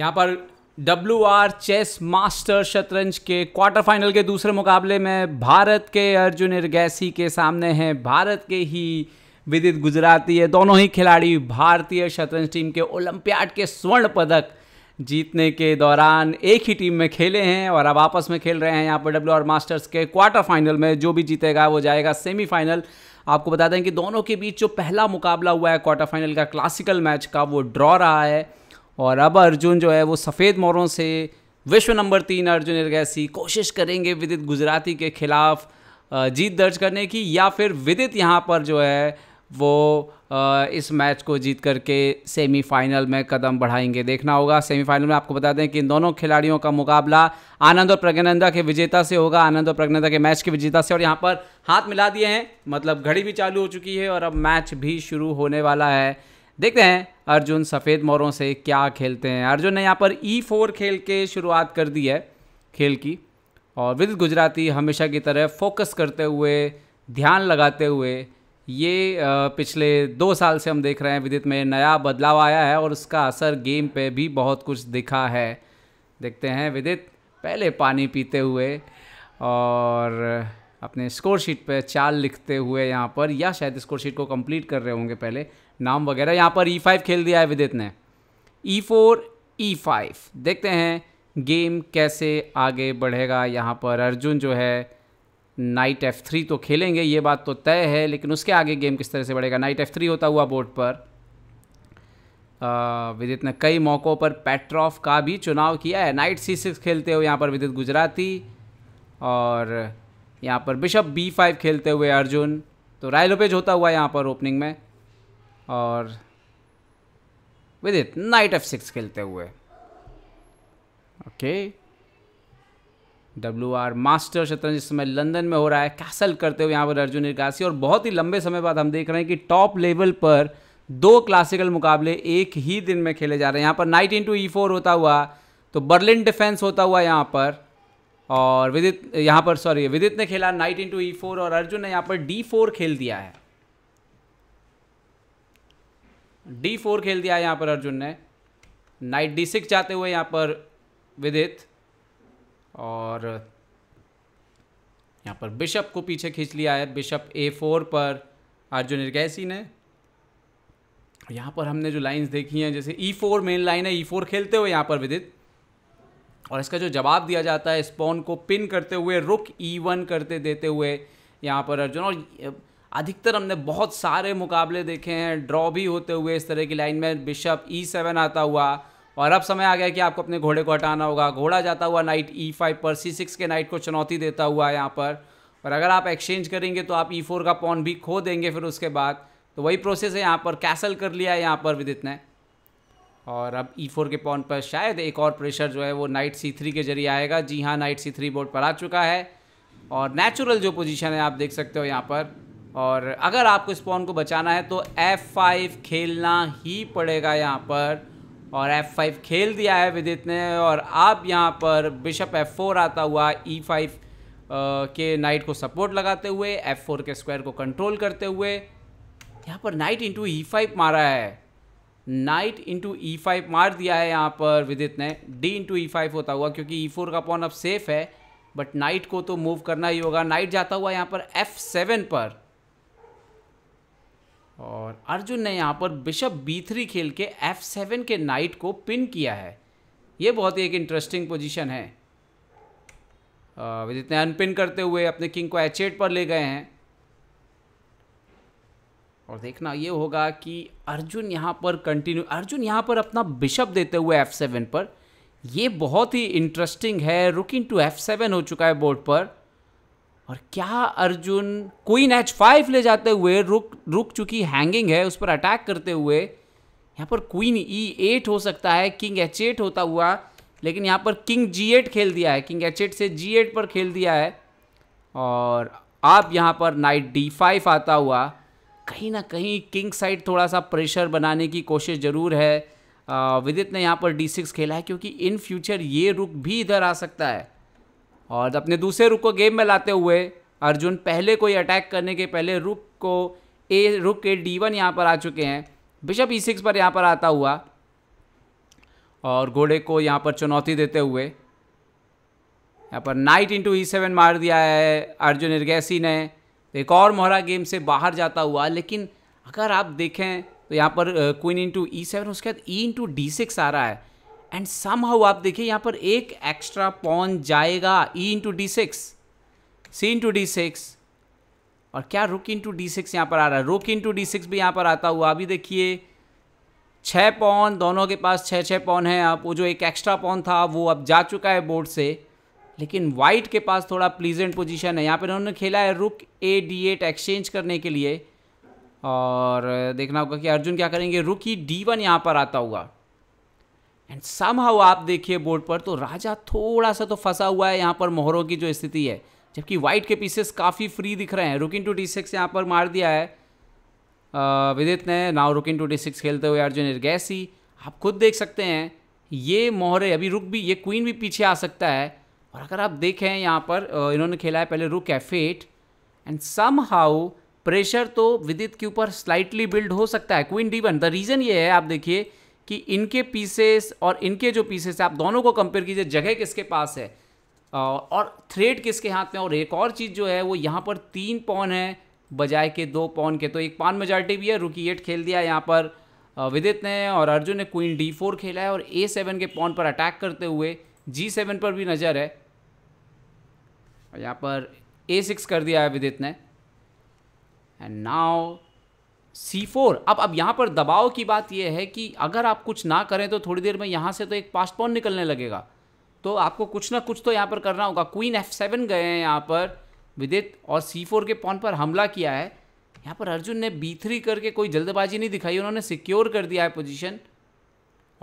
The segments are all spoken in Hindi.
यहाँ पर डब्ल्यू आर चेस मास्टर शतरंज के क्वार्टर फाइनल के दूसरे मुकाबले में भारत के अर्जुन इरगैसी के सामने हैं भारत के ही विदित गुजराती है दोनों ही खिलाड़ी भारतीय शतरंज टीम के ओलंपियाड के स्वर्ण पदक जीतने के दौरान एक ही टीम में खेले हैं और अब आपस में खेल रहे हैं यहाँ पर डब्ल्यू आर मास्टर्स के क्वार्टर फाइनल में जो भी जीतेगा वो जाएगा सेमीफाइनल आपको बता दें कि दोनों के बीच जो पहला मुकाबला हुआ है क्वार्टर फाइनल का क्लासिकल मैच का वो ड्रॉ रहा है और अब अर्जुन जो है वो सफ़ेद मोरों से विश्व नंबर तीन अर्जुन एरगैसी कोशिश करेंगे विदित गुजराती के खिलाफ जीत दर्ज करने की या फिर विदित यहाँ पर जो है वो इस मैच को जीत करके सेमीफाइनल में कदम बढ़ाएंगे देखना होगा सेमीफाइनल में आपको बता दें कि इन दोनों खिलाड़ियों का मुकाबला आनंद और प्रज्ञानंदा के विजेता से होगा आनंद और प्रज्ञानंदा के मैच के विजेता से और यहाँ पर हाथ मिला दिए हैं मतलब घड़ी भी चालू हो चुकी है और अब मैच भी शुरू होने वाला है देखते हैं अर्जुन सफ़ेद मोरों से क्या खेलते हैं अर्जुन ने यहाँ पर ई e फोर खेल के शुरुआत कर दी है खेल की और विद गुजराती हमेशा की तरह फोकस करते हुए ध्यान लगाते हुए ये पिछले दो साल से हम देख रहे हैं विदित में नया बदलाव आया है और उसका असर गेम पे भी बहुत कुछ दिखा है देखते हैं विदित पहले पानी पीते हुए और अपने स्कोर शीट पे चाल लिखते हुए यहाँ पर या शायद स्कोर शीट को कंप्लीट कर रहे होंगे पहले नाम वगैरह यहाँ पर ई e फाइव खेल दिया है विदित ने ई फोर ई फाइव देखते हैं गेम कैसे आगे बढ़ेगा यहाँ पर अर्जुन जो है नाइट एफ थ्री तो खेलेंगे ये बात तो तय है लेकिन उसके आगे गेम किस तरह से बढ़ेगा नाइट एफ थ्री होता हुआ बोर्ड पर विदित ने कई मौक़ों पर पेट्रॉफ का भी चुनाव किया है नाइट सी सिक्स खेलते हुए यहाँ पर विदित गुजराती और यहाँ पर बिशप बी फाइव खेलते हुए अर्जुन तो रायलोपेज होता हुआ यहाँ पर ओपनिंग में और with it knight F six खेलते हुए ओके डब्ल्यू आर मास्टर शतरंज इस समय लंदन में हो रहा है कैसल करते हुए यहाँ पर अर्जुन निकासी और बहुत ही लंबे समय बाद हम देख रहे हैं कि टॉप लेवल पर दो क्लासिकल मुकाबले एक ही दिन में खेले जा रहे हैं यहाँ पर नाइट इंटू ई फोर होता हुआ तो बर्लिन डिफेंस होता हुआ यहाँ पर और विदित यहाँ पर सॉरी विदित ने खेला नाइट इंटू ई फोर और अर्जुन ने यहाँ पर डी फोर खेल दिया है डी फोर खेल दिया है यहाँ पर अर्जुन ने नाइट डी सिक्स जाते हुए यहाँ पर विदित और यहाँ पर बिशप को पीछे खींच लिया है बिशप ए फोर पर अर्जुन इर्गैसी ने यहाँ पर हमने जो लाइंस देखी हैं जैसे ई फोर मेन लाइन है ई e फोर खेलते हुए यहाँ पर विदित और इसका जो जवाब दिया जाता है स्पॉन को पिन करते हुए रुक ई वन करते देते हुए यहाँ पर अर्जुन और अधिकतर हमने बहुत सारे मुकाबले देखे हैं ड्रॉ भी होते हुए इस तरह की लाइन में बिशप ई सेवन आता हुआ और अब समय आ गया कि आपको अपने घोड़े को हटाना होगा घोड़ा जाता हुआ नाइट ई फाइव पर सी सिक्स के नाइट को चुनौती देता हुआ यहाँ पर और अगर आप एक्सचेंज करेंगे तो आप ई e फोर का पॉन भी खो देंगे फिर उसके बाद तो वही प्रोसेस है यहाँ पर कैसल कर लिया है यहाँ पर विदित ने और अब ई e फोर के पॉन पर शायद एक और प्रेशर जो है वो नाइट सी थ्री के जरिए आएगा जी हाँ नाइट सी थ्री बोर्ड पर आ चुका है और नेचुरल जो पोजीशन है आप देख सकते हो यहाँ पर और अगर आपको इस पॉन को बचाना है तो F5 खेलना ही पड़ेगा यहाँ पर और F5 खेल दिया है विदित ने और आप यहाँ पर बिशप F4 आता हुआ E5 के नाइट को सपोर्ट लगाते हुए F4 के स्क्वायर को कंट्रोल करते हुए यहाँ पर नाइट इंटू ई फाइव मारा है नाइट इंटू ई फाइव मार दिया है यहाँ पर विदित ने डी इंटू ई फाइव होता हुआ क्योंकि ई e फोर का पॉन अब सेफ है बट नाइट को तो मूव करना ही होगा नाइट जाता हुआ यहाँ पर एफ सेवन पर और अर्जुन ने यहाँ पर बिशप बी थ्री खेल के एफ सेवन के नाइट को पिन किया है ये बहुत ही एक इंटरेस्टिंग पोजीशन है विदित ने अनपिन करते हुए अपने किंग को एच एट पर ले गए हैं और देखना ये होगा कि अर्जुन यहाँ पर कंटिन्यू अर्जुन यहाँ पर अपना बिशप देते हुए एफ सेवन पर ये बहुत ही इंटरेस्टिंग है इन टू एफ सेवन हो चुका है बोर्ड पर और क्या अर्जुन क्वीन एच फाइव ले जाते हुए रुक रुक चुकी हैंगिंग है उस पर अटैक करते हुए यहाँ पर क्वीन ई एट हो सकता है किंग एच एट होता हुआ लेकिन यहाँ पर किंग जी एट खेल दिया है किंग एच एट से जी एट पर खेल दिया है और आप यहाँ पर नाइट डी फाइव आता हुआ कहीं ना कहीं किंग साइड थोड़ा सा प्रेशर बनाने की कोशिश ज़रूर है विदित ने यहाँ पर डी सिक्स खेला है क्योंकि इन फ्यूचर ये रुक भी इधर आ सकता है और अपने दूसरे रुक को गेम में लाते हुए अर्जुन पहले कोई अटैक करने के पहले रुक को ए रुक के डी वन यहाँ पर आ चुके हैं बिशप ई सिक्स पर यहाँ पर आता हुआ और घोड़े को यहाँ पर चुनौती देते हुए यहाँ पर नाइट इंटू ई सेवन मार दिया है अर्जुन इर्गैसी ने एक और मोहरा गेम से बाहर जाता हुआ लेकिन अगर आप देखें तो यहाँ पर क्वीन इंटू ई सेवन उसके बाद ई इंटू डी सिक्स आ रहा है एंड सम हाउ आप देखिए यहाँ पर एक एक्स्ट्रा पॉन जाएगा E into D six C into D six और क्या रुक इंटू डी सिक्स यहाँ पर आ रहा है रुक इंटू डी सिक्स भी यहाँ पर आता हुआ अभी देखिए छः पौन दोनों के पास छः छः पौन है अब वो जो एक एक्स्ट्रा पौन था वो अब जा चुका है बोर्ड से लेकिन वाइट के पास थोड़ा प्लीजेंट पोजीशन है यहाँ पर इन्होंने खेला है रुक ए डी एट एक्सचेंज करने के लिए और देखना होगा कि अर्जुन क्या करेंगे रुक ही डी वन यहाँ पर आता हुआ एंड सम हाउ आप देखिए बोर्ड पर तो राजा थोड़ा सा तो फंसा हुआ है यहाँ पर मोहरों की जो स्थिति है जबकि वाइट के पीसेस काफ़ी फ्री दिख रहे हैं रुकिन टू डी सिक्स यहाँ पर मार दिया है विदित ने now rook in to D six खेलते हुए अर्जुन गैसी आप खुद देख सकते हैं ये मोहरे अभी रुक भी ये क्वीन भी पीछे आ सकता है और अगर आप देखें यहाँ पर इन्होंने खेला है पहले रुक है F eight and somehow pressure तो विदित के ऊपर स्लाइटली बिल्ड हो सकता है queen D one the reason ये है आप देखिए कि इनके पीसेस और इनके जो पीसेस आप दोनों को कंपेयर कीजिए जगह किसके पास है और थ्रेड किसके हाथ में और एक और चीज़ जो है वो यहाँ पर तीन पौन है बजाय के दो पौन के तो एक पान मेजॉरिटी भी है रुकी एट खेल दिया यहाँ पर विदित ने और अर्जुन ने क्वीन डी फोर खेला है और ए सेवन के पौन पर अटैक करते हुए जी सेवन पर भी नज़र है यहाँ पर ए सिक्स कर दिया है विदित ने एंड नाव C4 अब अब यहाँ पर दबाव की बात यह है कि अगर आप कुछ ना करें तो थोड़ी देर में यहाँ से तो एक पास्ट पॉन निकलने लगेगा तो आपको कुछ ना कुछ तो यहाँ पर करना होगा क्वीन F7 गए हैं यहाँ पर विदित और C4 के पॉन पर हमला किया है यहाँ पर अर्जुन ने B3 करके कोई जल्दबाजी नहीं दिखाई उन्होंने सिक्योर कर दिया है पोजिशन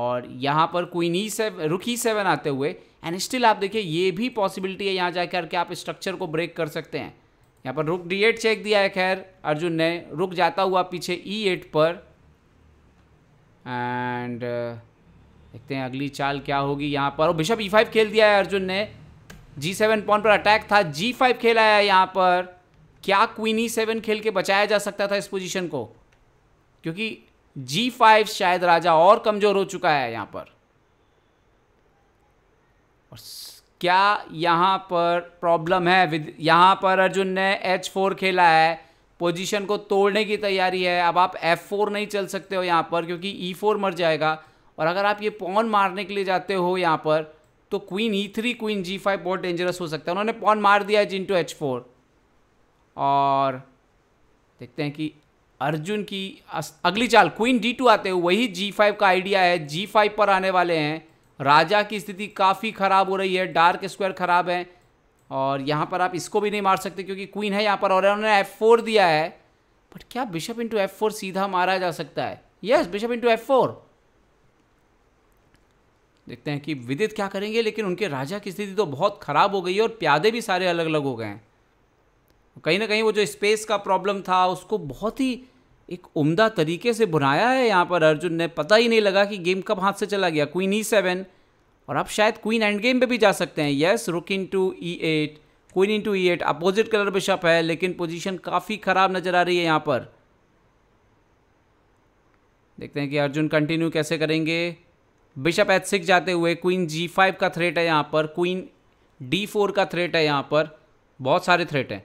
और यहाँ पर क्वीन ई सेवन रुक ई सेवन आते हुए एंड स्टिल आप देखिए ये भी पॉसिबिलिटी है यहाँ जा करके आप स्ट्रक्चर को ब्रेक कर सकते हैं यहाँ पर रुक डी एट चेक दिया है खैर अर्जुन ने रुक जाता हुआ पीछे ई e एट पर एंड uh, देखते हैं अगली चाल क्या होगी यहाँ पर और बिशप ई फाइव खेल दिया है अर्जुन ने जी सेवन पॉन पर अटैक था जी फाइव खेला है यहाँ पर क्या क्वीन ई सेवन खेल के बचाया जा सकता था इस पोजीशन को क्योंकि जी फाइव शायद राजा और कमज़ोर हो चुका है यहाँ पर और क्या यहाँ पर प्रॉब्लम है विद यहाँ पर अर्जुन ने एच फोर खेला है पोजीशन को तोड़ने की तैयारी है अब आप एफ फोर नहीं चल सकते हो यहाँ पर क्योंकि ई e फोर मर जाएगा और अगर आप ये पॉन मारने के लिए जाते हो यहाँ पर तो queen E three queen G five बहुत डेंजरस हो सकता है उन्होंने पॉन मार दिया है जिन टू एच फोर और देखते हैं कि अर्जुन की अगली चाल क्वीन डी टू आते हो वही जी फाइव का आइडिया है जी फाइव पर आने वाले हैं राजा की स्थिति काफ़ी ख़राब हो रही है डार्क स्क्वायर ख़राब है और यहाँ पर आप इसको भी नहीं मार सकते क्योंकि क्वीन है यहाँ पर और उन्होंने एफ फोर दिया है बट क्या बिशप इंटू एफ फोर सीधा मारा जा सकता है yes bishop into F four देखते हैं कि विदित क्या करेंगे लेकिन उनके राजा की स्थिति तो बहुत ख़राब हो गई है और प्यादे भी सारे अलग अलग हो गए हैं कहीं ना कहीं वो जो स्पेस का प्रॉब्लम था उसको बहुत ही एक उम्दा तरीके से बुनाया है यहाँ पर अर्जुन ने पता ही नहीं लगा कि गेम कब हाथ से चला गया क्वीन ई सेवन और आप शायद क्वीन एंड गेम पे भी जा सकते हैं yes rook in to E eight queen in to E eight opposite colour bishop है लेकिन पोजीशन काफ़ी ख़राब नज़र आ रही है यहाँ पर देखते हैं कि अर्जुन कंटिन्यू कैसे करेंगे बिशप एच सिक्स जाते हुए क्वीन जी फाइव का थ्रेट है यहाँ पर क्वीन डी फोर का थ्रेट है यहाँ पर बहुत सारे थ्रेट हैं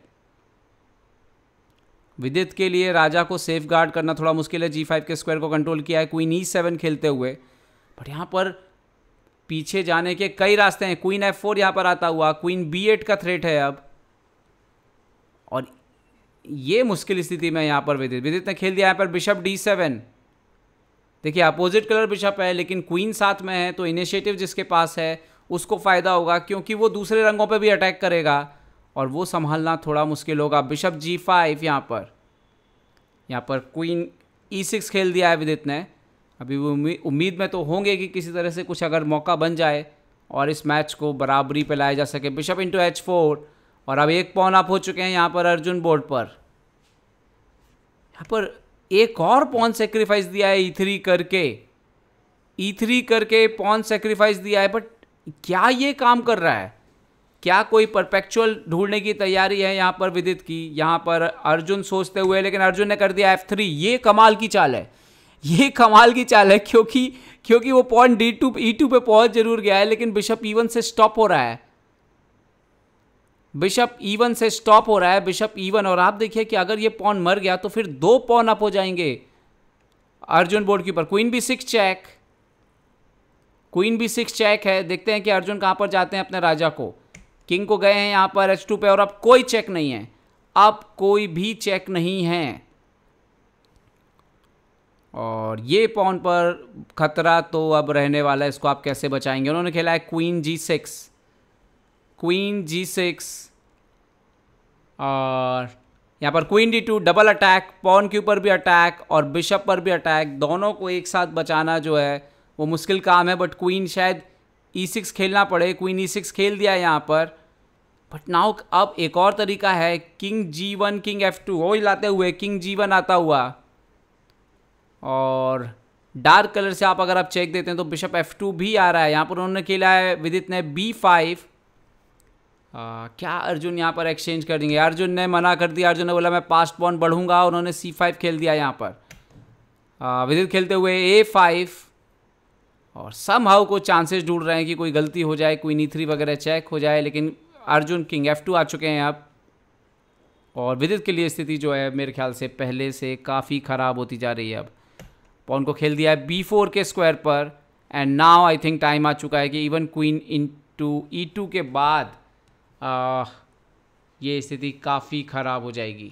विदित के लिए राजा को सेफ गार्ड करना थोड़ा मुश्किल है जी फाइव के स्क्वायर को कंट्रोल किया है क्वीन ई सेवन खेलते हुए बट यहाँ पर पीछे जाने के कई रास्ते हैं क्वीन एफ फोर यहाँ पर आता हुआ क्वीन बी एट का थ्रेट है अब और ये मुश्किल स्थिति में यहाँ पर विदित विदित ने खेल दिया यहाँ पर बिशप डी सेवन देखिए अपोजिट कलर बिशप है लेकिन क्वीन साथ में है तो इनिशिएटिव जिसके पास है उसको फ़ायदा होगा क्योंकि वो दूसरे रंगों पर भी अटैक करेगा और वो संभालना थोड़ा मुश्किल होगा बिशप जी फाइव यहाँ पर यहाँ पर क्वीन ई सिक्स खेल दिया है विदित ने अभी वो उम्मीद में तो होंगे कि किसी तरह से कुछ अगर मौका बन जाए और इस मैच को बराबरी पे लाया जा सके बिशप इंटू एच फोर और अब एक पौन आप हो चुके हैं यहाँ पर अर्जुन बोर्ड पर यहाँ पर एक और पौन सेक्रीफाइस दिया है ई e थ्री करके ई e थ्री करके पौन सेक्रीफाइस दिया है बट क्या ये काम कर रहा है क्या कोई परपेक्चुअल ढूंढने की तैयारी है यहाँ पर विदित की यहाँ पर अर्जुन सोचते हुए लेकिन अर्जुन ने कर दिया एफ थ्री ये कमाल की चाल है ये कमाल की चाल है क्योंकि क्योंकि वो point D two E two पर पहुँच जरूर गया है लेकिन बिशप ईवन e से स्टॉप हो रहा है बिशप ईवन e से स्टॉप हो रहा है बिशप ईवन e और आप देखिए कि अगर ये पॉन मर गया तो फिर दो पॉन अप हो जाएंगे अर्जुन बोर्ड के ऊपर queen B six check queen B six check है देखते हैं कि अर्जुन कहां पर जाते हैं अपने राजा को किंग को गए हैं यहाँ पर एच टू पे और अब कोई चेक नहीं है अब कोई भी चेक नहीं है और ये पॉन पर खतरा तो अब रहने वाला है इसको आप कैसे बचाएंगे उन्होंने खेला है queen G six queen G six और यहाँ पर queen D two double attack pawn के ऊपर भी अटैक और बिशप पर भी अटैक दोनों को एक साथ बचाना जो है वो मुश्किल काम है बट क्वीन शायद ई e सिक्स खेलना पड़े क्वीन ई सिक्स खेल दिया यहाँ पर बट नाउ अब एक और तरीका है king G one king F two वो हिलाते हुए किंग जी वन आता हुआ और डार्क कलर से आप अगर आप चेक देते हैं तो बिशप एफ टू भी आ रहा है यहाँ पर उन्होंने खेला है विदित ने बी फाइव क्या अर्जुन यहाँ पर एक्सचेंज कर देंगे अर्जुन ने मना कर दिया अर्जुन ने बोला मैं पास्ट पॉन बढ़ूंगा उन्होंने सी फाइव खेल दिया यहाँ पर विदित खेलते हुए ए फाइव और सम हाउ को चांसेस ढूंढ रहे हैं कि कोई गलती हो जाए कोई नी थ्री वगैरह चेक हो जाए लेकिन अर्जुन किंग एफ टू आ चुके हैं आप और विदित के लिए स्थिति जो है मेरे ख्याल से पहले से काफ़ी ख़राब होती जा रही है अब पॉन को खेल दिया है बी फोर के स्क्वायर पर and now I think time आ चुका है कि even queen in to E two के बाद आ, ये स्थिति काफ़ी ख़राब हो जाएगी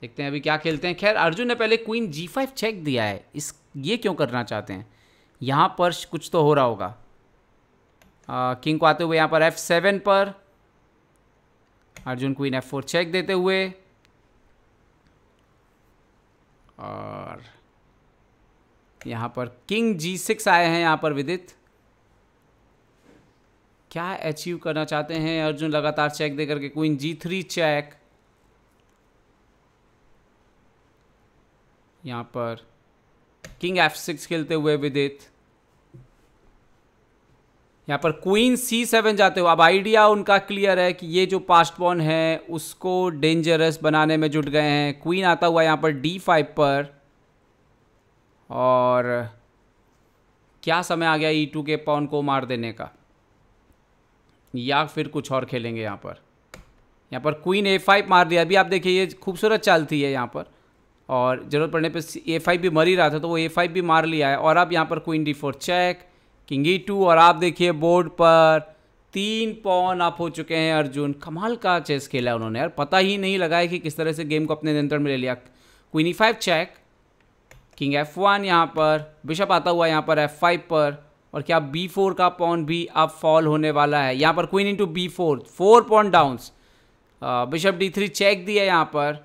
देखते हैं अभी क्या खेलते हैं खैर अर्जुन ने पहले क्वीन जी फाइव चेक दिया है इस ये क्यों करना चाहते हैं यहाँ पर कुछ तो हो रहा होगा किंग को आते हुए यहाँ पर एफ सेवन पर Arjun queen F four check देते हुए और यहाँ पर किंग जी सिक्स आए हैं यहाँ पर विदित क्या अचीव करना चाहते हैं अर्जुन लगातार चेक दे करके क्वीन जी थ्री चेक यहाँ पर किंग एफ सिक्स खेलते हुए विदित यहाँ पर क्वीन सी सेवन जाते हो अब आइडिया उनका क्लियर है कि ये जो पास्ट पॉन है उसको डेंजरस बनाने में जुट गए हैं क्वीन आता हुआ यहाँ पर डी फाइव पर और क्या समय आ गया ई e टू के पॉन को मार देने का या फिर कुछ और खेलेंगे यहाँ पर यहाँ पर क्वीन ए फाइव मार दिया अभी आप देखिए ये खूबसूरत चाल थी है यहाँ पर और ज़रूरत पड़ने पर ए फाइव भी मर ही रहा था तो वो ए फाइव भी मार लिया है और अब यहाँ पर queen D four check king E two और आप देखिए बोर्ड पर तीन पॉन आप हो चुके हैं अर्जुन कमाल का चेस खेला उन्होंने यार पता ही नहीं लगा है कि किस तरह से गेम को अपने नियंत्रण में ले लिया queen E five check king F one यहाँ पर बिशप आता हुआ यहाँ पर एफ फाइव पर और क्या बी फोर का पॉन भी अब फॉल होने वाला है यहाँ पर queen into B four four pawn downs bishop D three check दिया यहाँ पर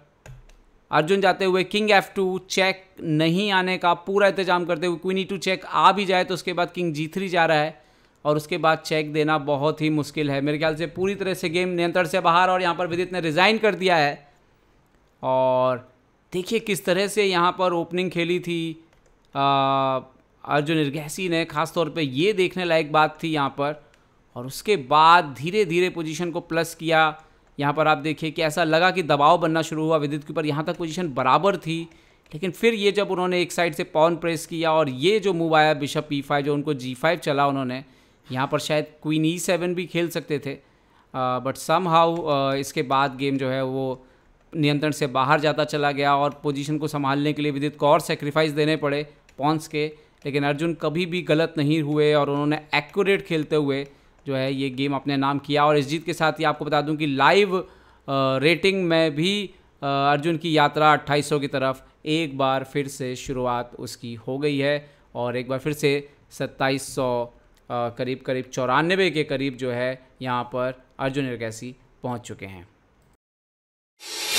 अर्जुन जाते हुए किंग एफ टू चेक नहीं आने का पूरा इंतजाम करते हुए क्वीन ई टू चेक आ भी जाए तो उसके बाद किंग जी थ्री जा रहा है और उसके बाद चेक देना बहुत ही मुश्किल है मेरे ख्याल से पूरी तरह से गेम नियंत्रण से बाहर और यहाँ पर विदित ने रिज़ाइन कर दिया है और देखिए किस तरह से यहाँ पर ओपनिंग खेली थी आ, अर्जुन इर्गैसी ने खासतौर पर ये देखने लायक बात थी यहाँ पर और उसके बाद धीरे धीरे पोजीशन को प्लस किया यहाँ पर आप देखिए कि ऐसा लगा कि दबाव बनना शुरू हुआ विद्युत के ऊपर यहाँ तक पोजीशन बराबर थी लेकिन फिर ये जब उन्होंने एक साइड से पॉन प्रेस किया और ये जो मूव आया बिशप पी फाइव जो उनको जी फाइव चला उन्होंने यहाँ पर शायद क्वीन ई सेवन भी खेल सकते थे बट सम हाउ इसके बाद गेम जो है वो नियंत्रण से बाहर जाता चला गया और पोजीशन को संभालने के लिए विद्युत को और सेक्रीफाइस देने पड़े पॉन्स के लेकिन अर्जुन कभी भी गलत नहीं हुए और उन्होंने एक्यूरेट खेलते हुए जो है ये गेम अपने नाम किया और इस जीत के साथ ही आपको बता दूं कि लाइव रेटिंग में भी अर्जुन की यात्रा 2800 की तरफ एक बार फिर से शुरुआत उसकी हो गई है और एक बार फिर से 2700 करीब करीब चौरानबे के करीब जो है यहाँ पर अर्जुन इरकैसी पहुँच चुके हैं